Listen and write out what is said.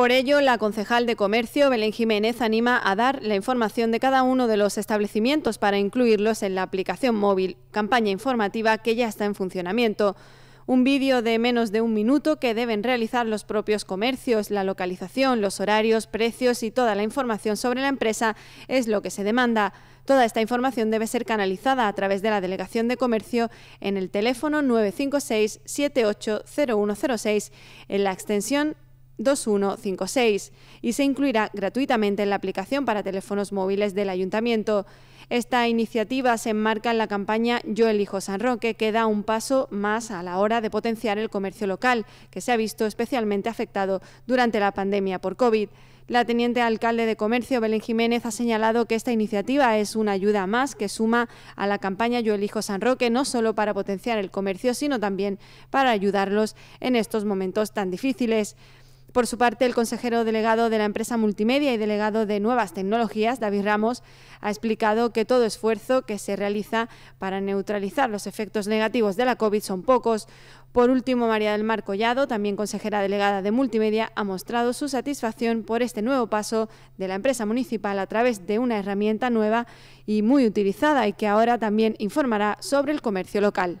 Por ello, la concejal de Comercio, Belén Jiménez, anima a dar la información de cada uno de los establecimientos para incluirlos en la aplicación móvil, campaña informativa que ya está en funcionamiento. Un vídeo de menos de un minuto que deben realizar los propios comercios, la localización, los horarios, precios y toda la información sobre la empresa es lo que se demanda. Toda esta información debe ser canalizada a través de la Delegación de Comercio en el teléfono 956 780106 en la extensión 2156 y se incluirá gratuitamente en la aplicación para teléfonos móviles del ayuntamiento. Esta iniciativa se enmarca en la campaña Yo elijo San Roque, que da un paso más a la hora de potenciar el comercio local, que se ha visto especialmente afectado durante la pandemia por COVID. La teniente alcalde de Comercio, Belén Jiménez, ha señalado que esta iniciativa es una ayuda más que suma a la campaña Yo elijo San Roque, no solo para potenciar el comercio, sino también para ayudarlos en estos momentos tan difíciles. Por su parte, el consejero delegado de la empresa multimedia y delegado de nuevas tecnologías, David Ramos, ha explicado que todo esfuerzo que se realiza para neutralizar los efectos negativos de la COVID son pocos. Por último, María del Mar Collado, también consejera delegada de multimedia, ha mostrado su satisfacción por este nuevo paso de la empresa municipal a través de una herramienta nueva y muy utilizada y que ahora también informará sobre el comercio local.